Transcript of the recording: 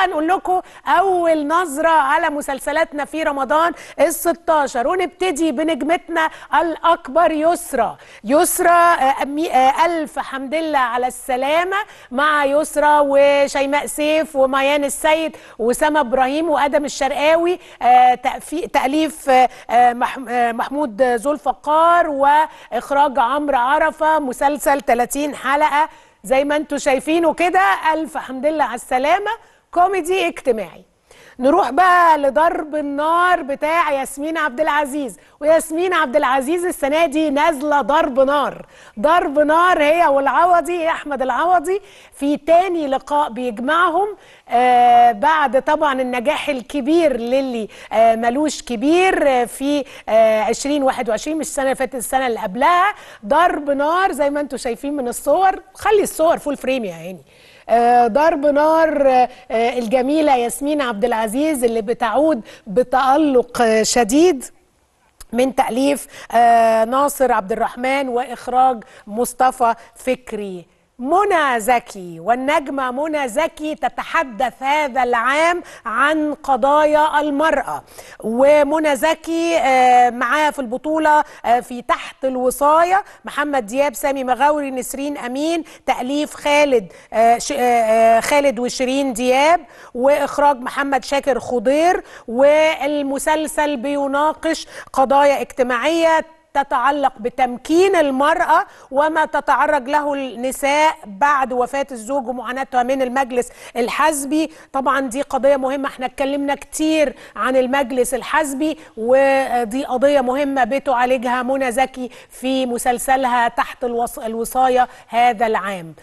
بقى نقول لكم اول نظره على مسلسلاتنا في رمضان ال16 ونبتدي بنجمتنا الاكبر يسرى يسرى آه، آه، الف حمد لله على السلامه مع يسرى وشيماء سيف وميان السيد وسما ابراهيم وادم الشرقاوي آه، تاليف محمود ذو الفقار واخراج عمرو عرفه مسلسل 30 حلقه زي ما انتم شايفينه كده الف حمد لله على السلامه كوميدي اجتماعي نروح بقى لضرب النار بتاع ياسمين عبد العزيز وياسمين عبد العزيز السنه دي نازله ضرب نار ضرب نار هي والعوضي احمد العوضي في تاني لقاء بيجمعهم آه بعد طبعا النجاح الكبير للي آه ملوش كبير آه، في آه 2021 مش السنه اللي فاتت السنه اللي قبلها ضرب نار زي ما انتم شايفين من الصور خلي الصور فول فريم يا عيني آه، ضرب نار آه، آه، الجميله ياسمين عبد العزيز اللي بتعود بتالق شديد من تاليف ناصر عبد الرحمن واخراج مصطفى فكري منى زكي والنجمة منى زكي تتحدث هذا العام عن قضايا المرأة ومنى زكي آه، معاها في البطولة آه، في تحت الوصاية محمد دياب سامي مغاوري نسرين أمين تأليف خالد آه، خالد وشيرين دياب وإخراج محمد شاكر خضير والمسلسل بيناقش قضايا اجتماعية تتعلق بتمكين المرأة وما تتعرض له النساء بعد وفاة الزوج ومعاناتها من المجلس الحزبي طبعا دي قضية مهمة احنا اتكلمنا كتير عن المجلس الحزبي ودي قضية مهمة بتعالجها منى زكي في مسلسلها تحت الوصاية هذا العام